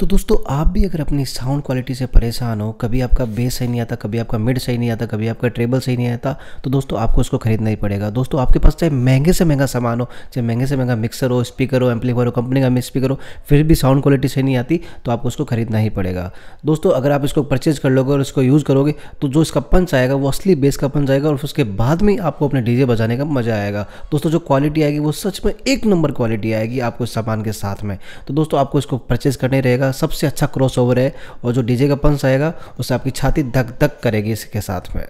तो दोस्तों आप भी अगर अपनी साउंड क्वालिटी से परेशान हो कभी आपका बेस सही नहीं आता कभी आपका मिड सही नहीं आता कभी आपका ट्रेबल सही नहीं आता तो दोस्तों आपको इसको खरीदना ही पड़ेगा दोस्तों आपके पास चाहे महंगे से महंगा सामान हो चाहे महंगे से महंगा मिक्सर हो स्पीकर हो एम्पलीफायर हो कंपनी का स्पीकर हो फिर भी साउंड क्वालिटी सही नहीं आती तो आपको उसको खरीदना ही पड़ेगा दोस्तों अगर आप इसको परचेज कर लोगे और इसको यूज़ करोगे तो जो इसका पंच आएगा वो असली बेस का पंच आएगा और उसके बाद में आपको अपने डीजे बजाने का मजा आएगा दोस्तों जो क्वालिटी आएगी वो सच में एक नंबर क्वालिटी आएगी आपको सामान के साथ में तो दोस्तों आपको इसको परचेज करने रहे रहेगा सबसे अच्छा क्रॉस ओवर है और जो डीजे का पंस आएगा उससे आपकी छाती धक धक करेगी इसके साथ में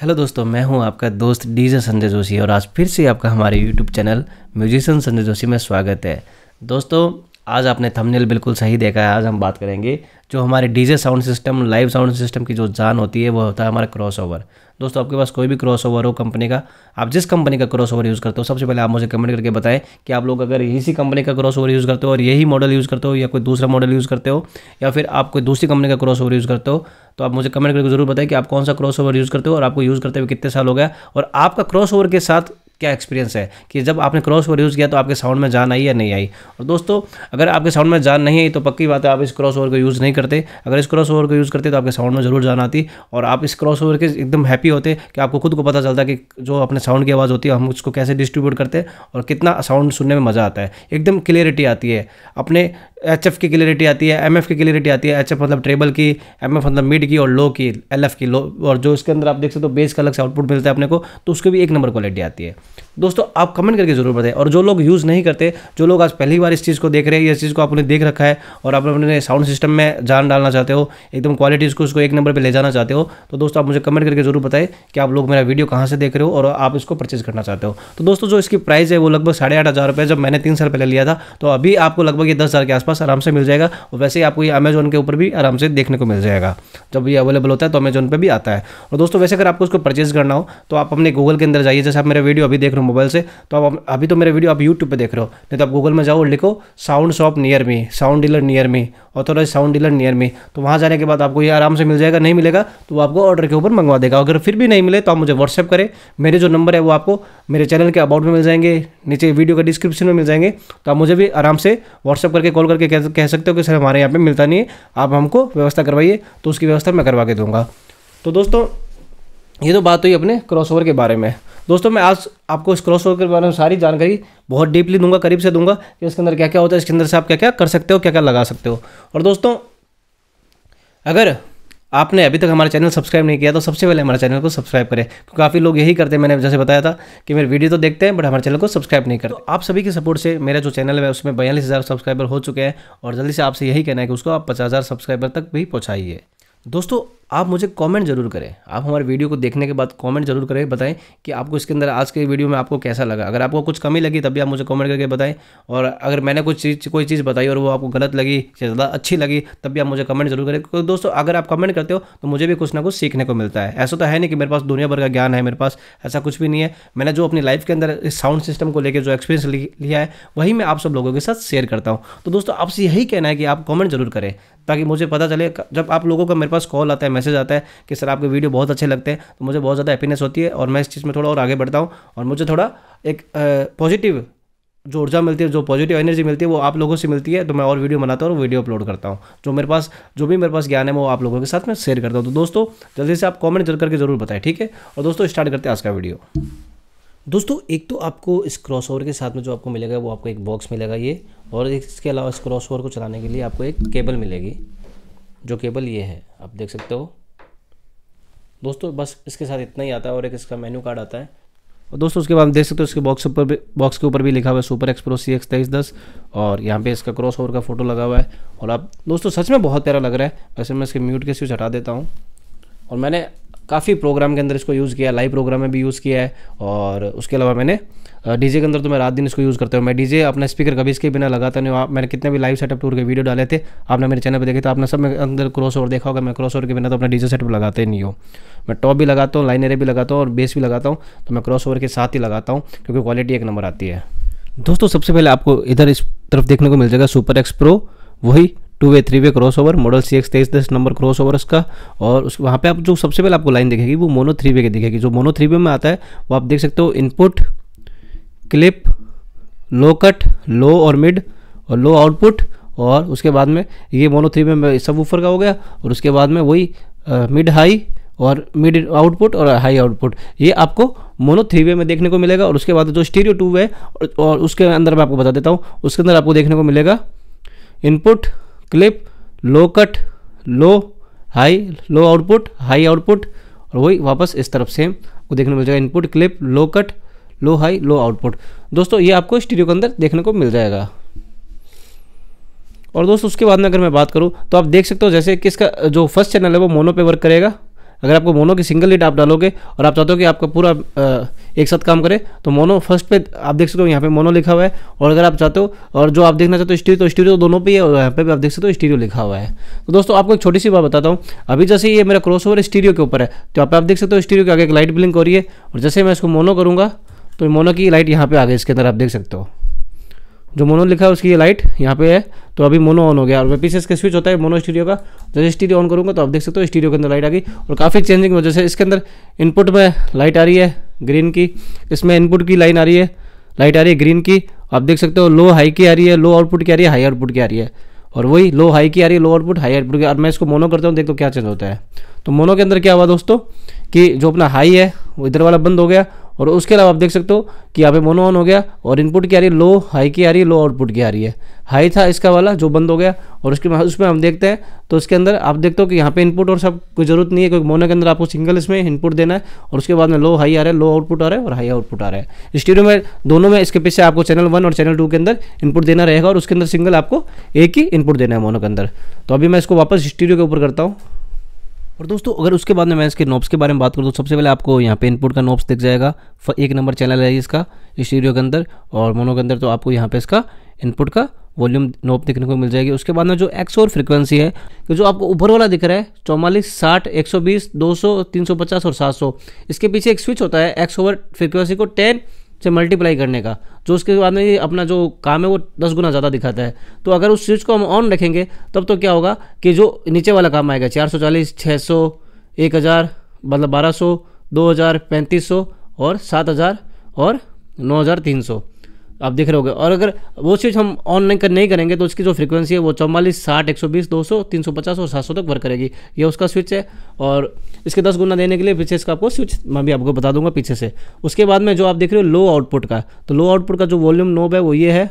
हेलो दोस्तों मैं हूं आपका दोस्त डीजे संजय जोशी और आज फिर से आपका हमारे YouTube channel musician Sanjay Joshi में स्वागत है दोस्तों आज आपने थंबनेल बिल्कुल सही देखा है आज हम बात करेंगे जो हमारे DJ sound system live sound system की जो जान होती है वो होता है हमारा क्रॉसओवर दोस्तों आपके पास कोई भी क्रॉसओवर हो कंपनी का आप जिस कंपनी का क्रॉसओवर यूज़ करते हो सबसे पहले आप मुझे कमेंट करके बताएं कि आप लोग अगर इसी कंपनी का ओवर यूज़ करते हो और यही मॉडल यूज़ करते हो या कोई दूसरा मॉडल यूज़ करते हो या फिर आप कोई दूसरी कंपनी का ओवर यूज़ करते हो तो आप मुझे कमेंट करके जरूर बताएं कि आप कौन सा ओवर यूज़ करते हो और आपको यूज़ करते हुए कितने साल हो गया और आपका ओवर के साथ क्या एक्सपीरियंस है कि जब आपने क्रॉस ओवर यूज़ किया तो आपके साउंड में जान आई या नहीं आई और दोस्तों अगर आपके साउंड में जान नहीं आई तो पक्की बात है आप इस क्रॉस ओवर को यूज़ नहीं करते अगर इस क्रॉस ओवर को यूज़ करते तो आपके साउंड में ज़रूर जान आती और आप इस क्रॉस ओवर के एकदम हैप्पी होते कि आपको खुद को पता चलता कि जो अपने साउंड की आवाज़ होती है हम उसको कैसे डिस्ट्रीब्यूट करते हैं और कितना साउंड सुनने में मज़ा आता है एकदम क्लियरिटी आती है अपने एच की क्लियरिटी आती है एम की क्लियरिटी आती है एच मतलब ट्रेबल की एम मतलब मिड की और लो की एल की लो और जो इसके अंदर आप देख सकते हो बेस का अलग से आउटपुट मिलता है अपने को तो उसके भी एक नंबर क्वालिटी आती है दोस्तों आप कमेंट करके ज़रूर बताएं और जो लोग यूज़ नहीं करते जो लोग आज पहली बार इस चीज़ को देख रहे हैं इस चीज़ को आपने देख रखा है और आप अपने साउंड सिस्टम में जान डालना चाहते हो एकदम क्वालिटी इसको उसको एक नंबर पर ले जाना चाहते हो तो दोस्तों आप मुझे कमेंट करके ज़रूर बताएं कि आप लोग मेरा वीडियो कहाँ से देख रहे हो और आप इसको परचेज करना चाहते हो तो दोस्तों जो इसकी प्राइस है वो लगभग साढ़े आठ हज़ार रुपये जब मैंने तीन साल पहले लिया था तो अभी आपको लगभग ये दस हज़ार के आसपास आराम से मिल जाएगा और वैसे ही आपको ये अमेजोन के ऊपर भी आराम से देखने को मिल जाएगा जब ये अवेलेबल होता है तो अमेजोन पर भी आता है और दोस्तों वैसे अगर आपको उसको परचेज करना हो तो आप अपने गूगल के अंदर जाइए जैसे आप मेरा वीडियो अभी देख रहे हो मोबाइल से तो आप अभी तो मेरे वीडियो आप यूट्यूब पर देख रहे हो नहीं तो आप गूगल में जाओ और लिखो sound shop near me sound dealer near me authorise sound dealer near me तो वहाँ जाने के बाद आपको ये आराम से मिल जाएगा नहीं मिलेगा तो वो आपको ऑर्डर के ऊपर मंगवा देगा अगर फिर भी नहीं मिले तो आप मुझे व्हाट्सअप करें मेरे जो नंबर है वो आपको मेरे चैनल के अबाउट में मिल जाएंगे नीचे वीडियो के डिस्क्रिप्शन में मिल जाएंगे तो आप मुझे भी आराम से व्हाट्सअप करके कॉल करके कह सकते हो कि सर हमारे यहाँ पर मिलता नहीं है आप हमको व्यवस्था करवाइए तो उसकी व्यवस्था मैं करवा के दूँगा तो दोस्तों ये तो बात हुई अपने क्रॉसओवर के बारे में दोस्तों मैं आज आपको इस क्रॉस ओवर के बारे में सारी जानकारी बहुत डीपली दूंगा करीब से दूंगा कि इसके अंदर क्या क्या होता है इसके अंदर से आप क्या क्या कर सकते हो क्या क्या लगा सकते हो और दोस्तों अगर आपने अभी तक हमारा चैनल सब्सक्राइब नहीं किया तो सबसे पहले हमारे चैनल को सब्सक्राइब करें क्योंकि काफ़ी लोग यही करते हैं मैंने जैसे बताया था कि मेरे वीडियो तो देखते हैं बट हमारे चैनल को सब्सक्राइब नहीं करते तो आप सभी के सपोर्ट से मेरा जो चैनल है उसमें बयालीस हज़ार सब्सक्राइबर हो चुके हैं और जल्दी से आपसे यही कहना है कि उसको आप पचास हज़ार सब्सक्राइबर तक भी पहुँचाइए दोस्तों आप मुझे कमेंट जरूर करें आप हमारे वीडियो को देखने के बाद कमेंट जरूर करें बताएं कि आपको इसके अंदर आज के वीडियो में आपको कैसा लगा अगर आपको कुछ कमी लगी तब भी आप मुझे कमेंट करके बताएं और अगर मैंने कुछ चीज़ कोई चीज़ बताई और वो आपको गलत लगी या ज़्यादा अच्छी लगी तभी आप मुझे कमेंट जरूर करें क्योंकि दोस्तों अगर आप कमेंट करते हो तो मुझे भी कुछ ना कुछ सीखने को मिलता है ऐसा तो है नहीं कि मेरे पास दुनिया भर का ज्ञान है मेरे पास ऐसा कुछ भी नहीं है मैंने जो अपनी लाइफ के अंदर इस साउंड सिस्टम को लेकर जो एक्सपीरियंस लिया है वही मैं आप सब लोगों के साथ शेयर करता हूँ तो दोस्तों आपसे यही कहना है कि आप कॉमेंट जरूर करें ताकि मुझे पता चले जब आप लोगों का मेरे पास कॉल आता है मैसेज आता है कि सर आपके वीडियो बहुत अच्छे लगते हैं तो मुझे बहुत ज़्यादा हैप्पीनेस होती है और मैं इस चीज़ में थोड़ा और आगे बढ़ता हूँ और मुझे थोड़ा एक पॉजिटिव जो ऊर्जा मिलती है जो पॉजिटिव एनर्जी मिलती है वो आप लोगों से मिलती है तो मैं और वीडियो बनाता हूँ और वीडियो अपलोड करता हूँ जो मेरे पास जो भी मेरे पास ज्ञान है वो आप लोगों के साथ मैं शेयर करता हूँ तो दोस्तों जल्दी से आप जरूर करके जरूर बताएं ठीक है और दोस्तों स्टार्ट करते हैं आज का वीडियो दोस्तों एक तो आपको इस क्रॉस ओवर के साथ में जो आपको मिलेगा वो आपको एक बॉक्स मिलेगा ये और इसके अलावा इस क्रॉस ओवर को चलाने के लिए आपको एक केबल मिलेगी जो केबल ये है आप देख सकते हो दोस्तों बस इसके साथ इतना ही आता है और एक इसका मेन्यू कार्ड आता है और दोस्तों उसके बाद देख सकते हो इसके बॉक्स ऊपर भी बॉक्स के ऊपर भी लिखा हुआ है सुपर एक्सप्रो सी एक्स तेईस दस और यहाँ पे इसका क्रॉस ओवर का फोटो लगा हुआ है और आप दोस्तों सच में बहुत प्यारा लग रहा है वैसे मैं इसके म्यूट के स्विच हटा देता हूँ और मैंने काफ़ी प्रोग्राम के अंदर इसको यूज़ किया लाइव प्रोग्राम में भी यूज़ किया है और उसके अलावा मैंने डीजे के अंदर तो मैं रात दिन इसको यूज़ करता हूँ मैं डीजे अपना स्पीकर कभी इसके बिना लगाता नहीं मैंने कितने भी लाइव सेटअप टूर के वीडियो डाले थे आपने मेरे चैनल पर देखे तो आपने सब मेरे अंदर क्रॉस ओवर देखा होगा मैं क्रॉस ओवर के बिना तो अपना डीजे सेटअप लगाते नहीं हो मैं टॉप भी लगाता हूँ लाइनरें भी लगाता हूँ और बेस भी लगाता हूँ तो मैं क्रॉस ओवर के साथ ही लगाता हूँ क्योंकि क्वालिटी एक नंबर आती है दोस्तों सबसे पहले आपको इधर इस तरफ देखने को मिल जाएगा सुपर एक्स प्रो वही two way three way crossover model C X तेईस दस नंबर क्रॉस ओवर उसका और उस वहाँ पर आप जो सबसे पहले आपको लाइन दिखेगी वो मोनो थ्री वे की दिखेगी जो मोनो थ्री वे में आता है वो आप देख सकते हो input clip low cut low और मिड और लो आउटपुट और उसके बाद में ये मोनो थ्री वे में सब ऊपर का हो गया और उसके बाद में वही मिड हाई और मिड आउटपुट और हाई आउटपुट ये आपको मोनो थ्री वे में देखने को मिलेगा और उसके बाद जो स्टीरियो टू वे और उसके अंदर मैं आपको बता देता हूँ उसके अंदर आपको देखने को मिलेगा input clip low cut low high low output high output और वही वापस इस तरफ सेम वो देखने को मिल जाएगा input clip low cut low high low output दोस्तों ये आपको स्टीडियो के अंदर देखने को मिल जाएगा और दोस्तों उसके बाद में अगर मैं बात करूँ तो आप देख सकते हो जैसे किसका जो फर्स्ट चैनल है वो मोनो पे वर्क करेगा अगर आपको मोनो की सिंगल लीड आप डालोगे और आप चाहते हो कि आपका पूरा एक साथ काम करे तो मोनो फर्स्ट पे आप देख सकते हो यहाँ पे मोनो लिखा हुआ है और अगर आप चाहते हो और जो आप देखना चाहते हो स्टीरियो तो स्टीरियो तो दोनों पे है और यहाँ पे भी आप देख सकते हो स्टीरियो लिखा हुआ है तो दोस्तों आपको एक छोटी सी बात बताता हूँ अभी जैसे ये मेरा क्रॉस ओवर स्टीरियो के ऊपर है तो यहाँ आप देख सकते हो स्टीरियो के आगे एक लाइट ब्लिंक हो रही है और जैसे मैं इसको मोनो करूँगा तो मोनो की लाइट यहाँ पर आ गई इसके अंदर आप देख सकते हो जो मोनो लिखा है उसकी लाइट यहाँ पे है तो अभी मोनो ऑन हो गया और वेपीसीएस इसका स्विच होता है मोनो स्टीरियो का जैसे स्टीरियो ऑन करूँगा तो आप देख सकते हो स्टीरियो के अंदर लाइट आ गई और काफ़ी चेंजिंग वजह से इसके अंदर इनपुट में लाइट आ रही है ग्रीन की इसमें इनपुट की लाइन आ रही है लाइट आ रही है ग्रीन की आप देख सकते हो लो हाई की आ रही है लो आउटपुट की आ रही है हाई आउटपुट की आ रही है और वही लो हाई की आ रही है लो आउटपुट हाई आउटपुट की और मैं इसको मोनो करता हूँ देखो क्या चेंज होता है तो मोनो के अंदर क्या हुआ दोस्तों कि जो अपना हाई है वो इधर वाला बंद हो गया और उसके अलावा आप देख सकते हो कि यहाँ पे मोनो ऑन हो गया और इनपुट की आ रही है लो हाई की आ रही है लो आउटपुट की आ रही है हाई था इसका वाला जो बंद हो गया और उसके उसमें हम देखते हैं तो उसके अंदर आप देखते हो कि यहाँ पे इनपुट और सब कोई जरूरत नहीं है क्योंकि मोनो के अंदर आपको सिंगल इसमें इनपुट देना है और उसके बाद में लो हाई आ रहा है लो आउटपुट आ रहा है और हाई आउटपुट आ रहा है स्टूडियो में दोनों में इसके पीछे आपको चैनल वन और चैनल टू के अंदर इनपुट देना रहेगा और उसके अंदर सिंगल आपको एक ही इनपुट देना है मोनो के अंदर तो अभी मैं इसको वापस स्टूडियो के ऊपर करता हूँ और दोस्तों अगर उसके बाद में मैं इसके नॉब्स के बारे में बात करूँ तो सबसे पहले आपको यहाँ पे इनपुट का नॉब्स दिख जाएगा एक नंबर चैनल है इसका स्टीरियो के अंदर और मोनो के अंदर तो आपको यहाँ पे इसका इनपुट का वॉल्यूम नॉब देखने को मिल जाएगी उसके बाद में जो एक्स और फ्रिक्वेंसी है कि जो आपको ऊपर वाला दिख रहा है चौवालीस साठ एक सौ बीस दो सौ तीन सौ पचास और सात सौ इसके पीछे एक स्विच होता है एक्स ओवर फ्रिक्वेंसी को टेन से मल्टीप्लाई करने का जो उसके बाद में अपना जो काम है वो दस गुना ज़्यादा दिखाता है तो अगर उस स्विच को हम ऑन रखेंगे तब तो क्या होगा कि जो नीचे वाला काम आएगा चार सौ चालीस छः सौ एक हज़ार मतलब बारह सौ दो हज़ार पैंतीस सौ और सात हज़ार और नौ हज़ार तीन सौ आप देख रहे होगे और अगर वो चीज़ हम ऑनलाइन कर नहीं करेंगे तो उसकी जो फ्रीक्वेंसी है वो चौवालीस साठ एक सौ बीस दो सौ तीन सौ पचास और सात सौ तक वर्क करेगी ये उसका स्विच है और इसके दस गुना देने के लिए पीछे इसका आपको स्विच मैं भी आपको बता दूंगा पीछे से उसके बाद में जो आप देख रहे हो लो आउटपुट का तो लो आउटपुट का जो वॉल्यूम नोब है वो ये है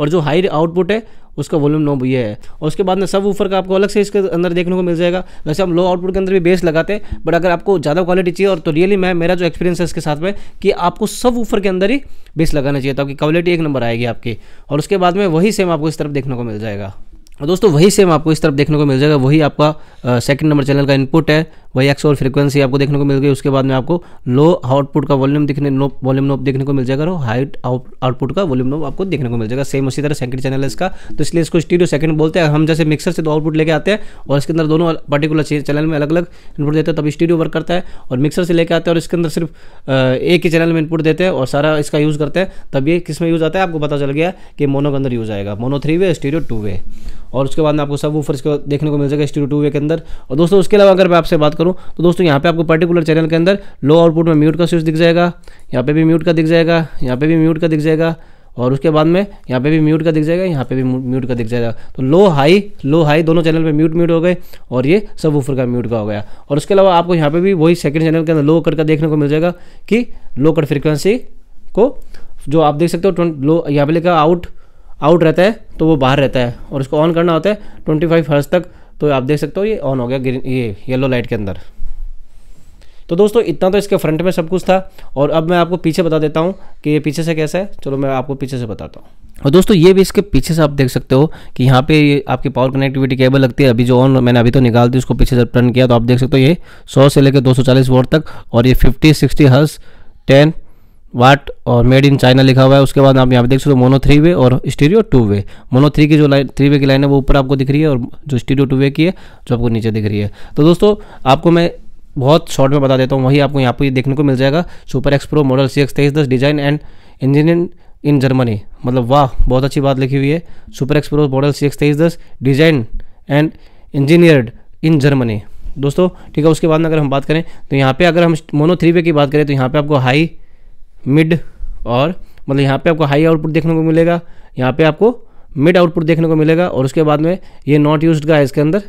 और जो हाई आउटपुट है उसका वॉल्यूम नॉब ये है और उसके बाद में सब ऊपर का आपको अलग से इसके अंदर देखने को मिल जाएगा वैसे हम लो आउटपुट के अंदर भी बेस लगाते हैं बट अगर आपको ज़्यादा क्वालिटी चाहिए और तो रियली मैं मेरा जो एक्सपीरियंस है इसके साथ में कि आपको सब ऊपर के अंदर ही बेस लगाना चाहिए ताकि क्वालिटी एक नंबर आएगी आपकी और उसके बाद में वही सेम आपको इस तरफ देखने को मिल जाएगा और दोस्तों वही सेम आपको इस तरफ देखने को मिल जाएगा वही आपका सेकंड नंबर चैनल का इनपुट है वही एक्स और फ्रीक्वेंसी आपको देखने को मिल गई उसके बाद में आपको लो आउटपुट का वॉल्यूम दिखने नो वॉल्यूम नोप देखने को मिल जाएगा और हाइट आउटपुट का वॉल्यूम नोप आपको देखने को मिल जाएगा सेम उसी तरह सेकंड चैनल है इसका तो इसलिए इसको स्टीडियो सेकंड बोलते हैं हम जैसे मिक्सर से दो आउटपुट लेके आते हैं और इसके अंदर दोनों पर्टिकुलर चैनल में अलग अलग इनपुट देते हैं तब स्टीडियो वर्क करता है और मिक्सर से लेकर आते हैं और इसके अंदर सिर्फ एक ही चैनल में इनपुट देते हैं और सारा इसका यूज़ करते हैं तब ये किस में यूज़ आता है आपको पता चल गया कि मोनो के अंदर यूज़ आएगा mono three way stereo two way और उसके बाद में आपको सब वो इसको देखने को मिल जाएगा स्टीडियो टू वे के अंदर और दोस्तों उसके अलावा अगर मैं आपसे बात करूँ करूँ तो दोस्तों यहाँ पे आपको पर्टिकुलर चैनल के अंदर लो आउटपुट में म्यूट का स्विच दिख जाएगा यहाँ पे भी म्यूट का दिख जाएगा यहाँ पे भी म्यूट का दिख जाएगा और उसके बाद में यहाँ पे भी म्यूट का दिख जाएगा यहाँ पे भी म्यूट का दिख जाएगा तो लो हाई लो हाई दोनों चैनल पे म्यूट म्यूट हो गए और ये सब ऊपर का म्यूट का हो गया और उसके अलावा आपको यहाँ पे भी वही सेकंड चैनल के अंदर लो कट का देखने को मिल जाएगा कि लो कट फ्रीक्वेंसी को जो आप देख सकते हो लो यहाँ पे लिखा आउट आउट रहता है तो वो बाहर रहता है और उसको ऑन करना होता है ट्वेंटी फाइव तक तो आप देख सकते हो ये ऑन हो गया ग्रीन ये येलो लाइट के अंदर तो दोस्तों इतना तो इसके फ्रंट में सब कुछ था और अब मैं आपको पीछे बता देता हूँ कि ये पीछे से कैसा है चलो मैं आपको पीछे से बताता हूँ और दोस्तों ये भी इसके पीछे से आप देख सकते हो कि यहाँ पे ये आपकी पावर कनेक्टिविटी केबल लगती है अभी जो ऑन मैंने अभी तो निकाल दी उसको पीछे से टर्न किया तो आप देख सकते हो ये 100 से लेकर 240 वोट तक और ये 50 60 हर्स 10 वाट और मेड इन चाइना लिखा हुआ है उसके बाद आप यहाँ पे देख सकते हो मोनो थ्री वे और stereo two way mono three की जो लाइन थ्री वे की लाइन है वो ऊपर आपको दिख रही है और जो स्टीरियो टू वे की है जो आपको नीचे दिख रही है तो दोस्तों आपको मैं बहुत शॉर्ट में बता देता हूँ वही आपको यहाँ पर देखने को मिल जाएगा Super Xpro model C X तेईस दस design and engineer in Germany मतलब वाह बहुत अच्छी बात लिखी हुई है Super Xpro model C X तेईस दस design and engineered in Germany दोस्तों ठीक है उसके बाद में अगर हम बात करें तो यहाँ पे अगर हम मोनो थ्री वे की बात करें तो यहाँ पे आपको हाई मिड और मतलब यहाँ पे आपको हाई आउटपुट देखने को मिलेगा यहाँ पे आपको मिड आउटपुट देखने को मिलेगा और उसके बाद में ये नॉट यूज का है इसके अंदर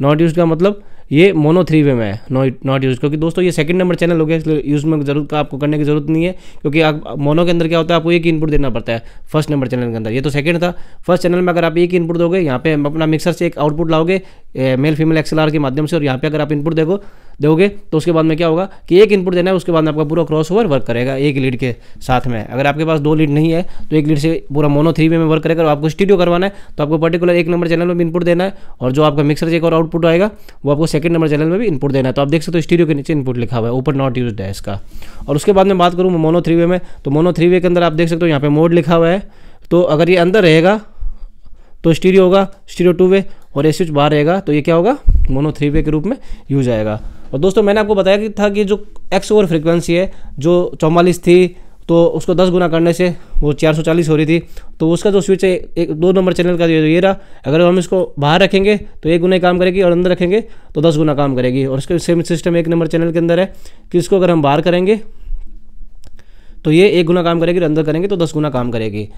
नॉट यूज का मतलब ये मोनो थ्री वे में है नॉट नॉट यूज क्योंकि दोस्तों ये सेकंड नंबर चैनल हो गया इसलिए यूज में जरूरत का आपको करने की जरूरत नहीं है क्योंकि आप मोनो के अंदर क्या होता है आपको एक इनपुट देना पड़ता है फर्स्ट नंबर चैनल के अंदर ये तो सेकंड था फर्स्ट चैनल में अगर आप एक इनपुट दोगे यहाँ पे अपना मिक्सर से एक आउटपुट लाओगे मेल फीमेल एक्सएल के माध्यम से और यहाँ पे अगर आप इनपुट देखो दोगे तो उसके बाद में क्या होगा कि एक इनपुट देना है उसके बाद में आपका पूरा क्रॉस ओवर वर्क करेगा एक लीड के साथ में अगर आपके पास दो लीड नहीं है तो एक लीड से पूरा मोनो थ्री वे में वर्क करेगा और आपको स्टूडियो करवाना है तो आपको पर्टिकुलर एक नंबर चैनल में भी इनपुट देना है और जो आपका मिक्सर से एक और आउटपुट आएगा वो आपको सेकंड नंबर चैनल में भी इनपुट देना है तो आप देख सकते हो स्टूडियो के नीचे इनपुट लिखा हुआ है ओपन नॉट यूज है इसका और उसके बाद में बात करूँ मोनो थ्री वे में तो मोनो थ्री वे के अंदर आप देख सकते हो यहाँ पर मोड लिखा हुआ है तो अगर ये अंदर रहेगा तो स्टीरियो होगा स्टीरियो टू वे और ये स्विच बाहर रहेगा तो ये क्या होगा मोनो थ्री वे के रूप में यूज आएगा और दोस्तों मैंने आपको बताया कि था कि जो एक्स ओवर फ्रिक्वेंसी है जो चौवालीस थी तो उसको दस गुना करने से वो चार सौ चालीस हो रही थी तो उसका जो स्विच है एक दो नंबर चैनल का जो ये रहा अगर हम इसको बाहर रखेंगे तो एक गुना काम करेगी और अंदर रखेंगे तो दस गुना काम करेगी और इसका सेम सिस्टम एक नंबर चैनल के अंदर है कि इसको अगर हम बाहर करेंगे तो ये एक गुना काम करेगी अंदर करेंगे तो दस गुना काम करेगी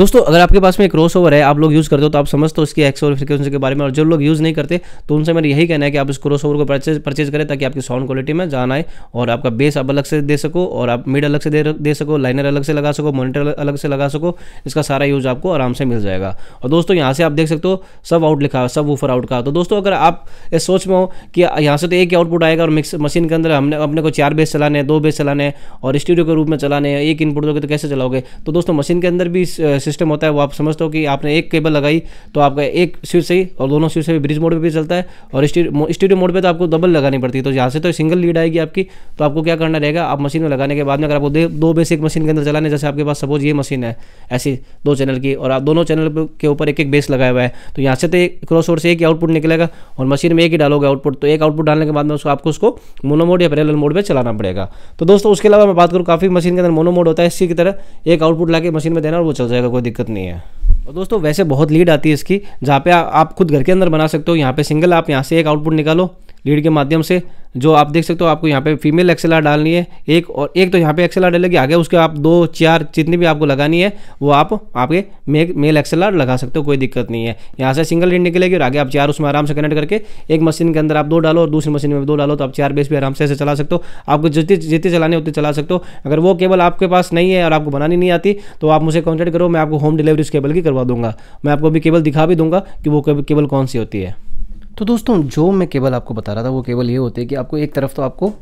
दोस्तों अगर आपके पास में एक क्रॉस ओवर है आप लोग यूज़ करते हो तो आप समझते हो इसकी एक्स और फ्रिक्वेंसी के बारे में और जो लोग यूज़ नहीं करते तो उनसे मेरा यही कहना है कि आप इस क्रॉस ओवर को परचेज परचेज करें ताकि आपकी साउंड क्वालिटी में जान आए और आपका बेस आप अलग से दे सको और आप मिड अलग से दे दे सको लाइनर अलग से लगा सको मोनिटर अलग से लगा सको इसका सारा यूज़ आपको आराम से मिल जाएगा और दोस्तों यहाँ से आप देख सकते हो सब आउट लिखा सब ऊपर आउट का तो दोस्तों अगर आप इस सोच में हो कि यहाँ से तो एक ही आउटपुट आएगा और मिक्स मशीन के अंदर हमने अपने को चार बेस चलाने दो बेस चलाने और स्टूडियो के रूप में चलाने आपने एक इनपुट दोगे तो कैसे चलाओगे तो दोस्तों मशीन के अंदर भी सिस्टम होता है वो आप समझते हो कि आपने एक केबल लगाई तो आपका एक स्विच से ही और दोनों स्विच से ब्रिज मोड पर भी चलता है और स्टूडियो मोड पर तो आपको डबल लगानी पड़ती है तो यहाँ से तो सिंगल लीड आएगी आपकी तो आपको क्या करना रहेगा आप मशीन में लगाने के बाद में अगर आपको दो बेसिक मशीन के अंदर चलाने जैसे आपके पास सपोज ये मशीन है ऐसी दो चैनल की और आप दोनों चैनल के ऊपर एक एक बेस लगाया हुआ है तो यहाँ से तो एक क्रॉस ओवर से एक ही आउटपुट निकलेगा और मशीन में एक ही डालोगे आउटपुट तो एक आउटपुट डालने के बाद में उसको आपको उसको मोनो मोड या पैरेलल मोड पे चलाना पड़ेगा तो दोस्तों उसके अलावा मैं बात करूँ काफ़ी मशीन के अंदर मोनो मोड होता है इसी की तरह एक आउटपुट ला मशीन में देना और वो चल जाएगा कोई दिक्कत नहीं है और दोस्तों वैसे बहुत लीड आती है इसकी जहाँ पे आप खुद घर के अंदर बना सकते हो यहाँ पे सिंगल आप यहाँ से एक आउटपुट निकालो लीड के माध्यम से जो आप देख सकते हो आपको यहाँ पे फीमेल आर डालनी है एक और एक तो यहाँ पे आर डलेगी आगे उसके आप दो चार जितनी भी आपको लगानी है वो आप आपके मेल एक्सेल आर लगा सकते हो कोई दिक्कत नहीं है यहाँ से सिंगल रिंड निकलेगी और आगे आप चार उसमें आराम से कनेक्ट करके एक मशीन के अंदर आप दो डालो और दूसरी मशीन में दो डालो तो आप चार बेस भी आराम से ऐसे चला सकते हो आपको जितनी जितनी चलानी उतनी चला सकते हो अगर वो केबल आपके पास नहीं है और आपको बनानी नहीं आती तो आप मुझे कॉन्टैक्ट करो मैं आपको होम डिलीवरी उस केबल की करवा दूंगा मैं आपको अभी केबल दिखा भी दूंगा कि वो केबल कौन सी होती है तो दोस्तों जो मैं केबल आपको बता रहा था वो केबल ये होती है कि आपको एक तरफ तो आपको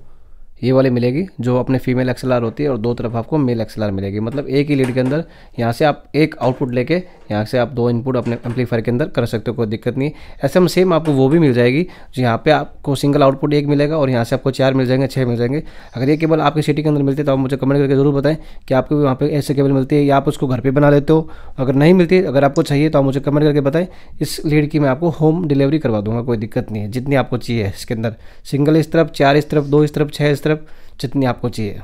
ये वाली मिलेगी जो अपने फीमेल एक्सएलआर होती है और दो तरफ आपको मेल एक्सएलआर मिलेगी मतलब एक ही लीड के अंदर यहाँ से आप एक आउटपुट लेके यहाँ से आप दो इनपुट अपने एम्पलीफायर के अंदर कर सकते हो कोई दिक्कत नहीं ऐसे में सेम आपको वो भी मिल जाएगी जो यहाँ पे आपको सिंगल आउटपुट एक मिलेगा और यहाँ से आपको चार मिल जाएंगे छः मिल जाएंगे अगर ये केबल आपकी सिटी के अंदर मिलती है तो आप मुझे कमेंट करके जरूर बताएं कि आपको वहाँ पर ऐसे केबल मिलती है या आप उसको घर पर बना लेते हो अगर नहीं मिलती अगर आपको चाहिए तो आप मुझे कमेंट करके बताएं इस लीड की मैं आपको होम डिलीवरी करवा दूंगा कोई दिक्कत नहीं है जितनी आपको चाहिए इसके अंदर सिंगल इस तरफ चार इस तरफ दो इस तरफ छः इस तरफ जितनी आपको चाहिए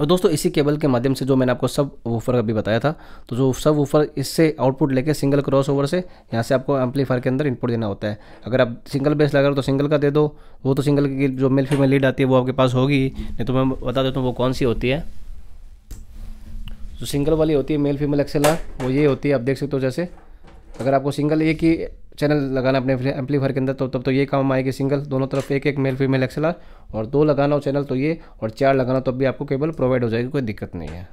और दोस्तों इसी केबल के माध्यम से जो मैंने आपको सब वूफर भी बताया था तो जो सब वूफर इससे आउटपुट लेके सिंगल क्रॉस ओवर से यहाँ से आपको एम्पलीफायर के अंदर इनपुट देना होता है अगर आप सिंगल बेस लगा रहे हो तो सिंगल का दे दो वो तो सिंगल की जो मेल फीमेल लीड आती है वो आपके पास होगी नहीं तो मैं बता देता हूँ वो कौन सी होती है जो सिंगल वाली होती है मेल फीमेल एक्सेल वो ये होती है आप देख सकते हो जैसे अगर आपको सिंगल एक ही चैनल लगाना अपने एम्पलीफायर के अंदर तो तब तो ये काम आएगी सिंगल दोनों तरफ एक एक मेल फीमेल एक्सएलआर और दो लगाना हो चैनल तो ये और चार लगाना तो अभी आपको केबल प्रोवाइड हो जाएगी कोई दिक्कत नहीं है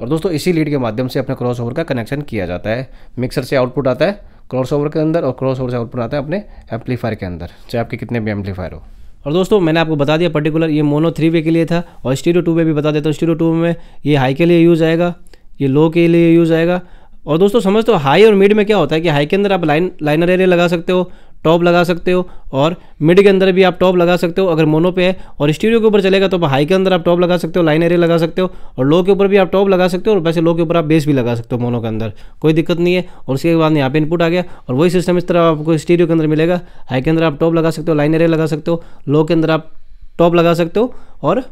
और दोस्तों इसी लीड के माध्यम से अपने क्रॉस ओवर का कनेक्शन किया जाता है मिक्सर से आउटपुट आता है क्रॉस ओवर के अंदर और क्रॉस ओवर से आउटपुट आता है अपने एम्पलीफायर के अंदर चाहे आपके कितने भी एम्पलीफायर हो और दोस्तों मैंने आपको बता दिया पर्टिकुलर ये मोनो थ्री वे के लिए था और स्टीरो टू वे भी बता देता हूँ स्टीरो टू में ये हाई के लिए यूज़ आएगा ये लो के लिए यूज़ आएगा और दोस्तों समझते हो हाई और मिड में क्या होता है कि हाई के अंदर आप लाइन लाइनर एरिया लगा सकते हो टॉप लगा सकते हो और मिड के अंदर भी आप टॉप लगा सकते हो अगर मोनो पे है और स्टीरियो के ऊपर चलेगा तो हाई के अंदर आप टॉप लगा सकते हो लाइन एरिया लगा सकते हो और लो के ऊपर भी आप टॉप लगा सकते हो और वैसे लो के ऊपर आप बेस भी लगा सकते हो मोनो के अंदर कोई दिक्कत नहीं है और उसके बाद यहाँ पे इनपुट आ गया और वही सिस्टम इस तरह आपको स्टीरियो के अंदर मिलेगा हाई के अंदर आप टॉप लगा सकते हो लाइन एरिया लगा सकते हो लो के अंदर आप टॉप लगा सकते हो और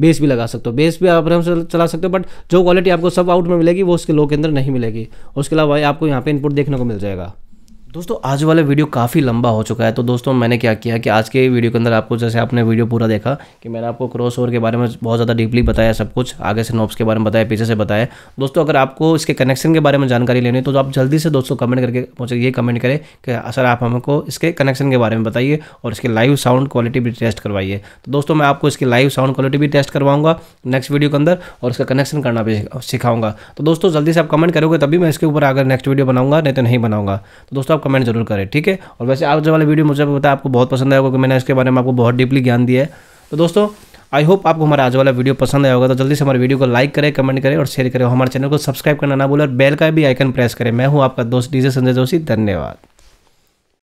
बेस भी लगा सकते हो बेस भी आप आराम से चला सकते हो बट जो क्वालिटी आपको सब आउट में मिलेगी वो उसके लो के अंदर नहीं मिलेगी उसके अलावा आपको यहाँ पे इनपुट देखने को मिल जाएगा दोस्तों आज वाला वीडियो काफ़ी लंबा हो चुका है तो दोस्तों मैंने क्या किया कि आज के वीडियो के अंदर आपको जैसे आपने वीडियो पूरा देखा कि मैंने आपको क्रॉस ओवर के बारे में बहुत ज़्यादा डीपली बताया सब कुछ आगे से नोब्स के बारे में बताया पीछे से बताया दोस्तों अगर आपको इसके कनेक्शन के बारे में जानकारी लेनी है तो आप जल्दी से दोस्तों कमेंट करके मुझे ये कमेंट करें कि सर आप हमको इसके कनेक्शन के बारे में बताइए और इसकी लाइव साउंड क्वालिटी भी टेस्ट करवाइए तो दोस्तों मैं आपको इसकी लाइव साउंड क्वालिटी भी टेस्ट करवाऊंगा नेक्स्ट वीडियो के अंदर और इसका कनेक्शन करना भी सिखाऊंगा तो दोस्तों जल्दी से आप कमेंट करोगे तभी मैं इसके ऊपर अगर नेक्स्ट वीडियो बनाऊंगा नहीं तो नहीं बनाऊंगा तो दोस्तों कमेंट जरूर करें ठीक है और वैसे आज वाला वीडियो मुझे बताया आपको बहुत पसंद आया क्योंकि मैंने इसके बारे में आपको बहुत डीपली ज्ञान दिया है तो दोस्तों आई होप आपको हमारा आज वाला वीडियो पसंद आया होगा तो जल्दी से हमारे वीडियो को लाइक करें कमेंट करें और शेयर करें हमारे चैनल को सब्सक्राइब करना ना बोले और बेल का भी आइकन प्रेस करें मैं हूँ आपका दोस्त डीजे संजय जोशी धन्यवाद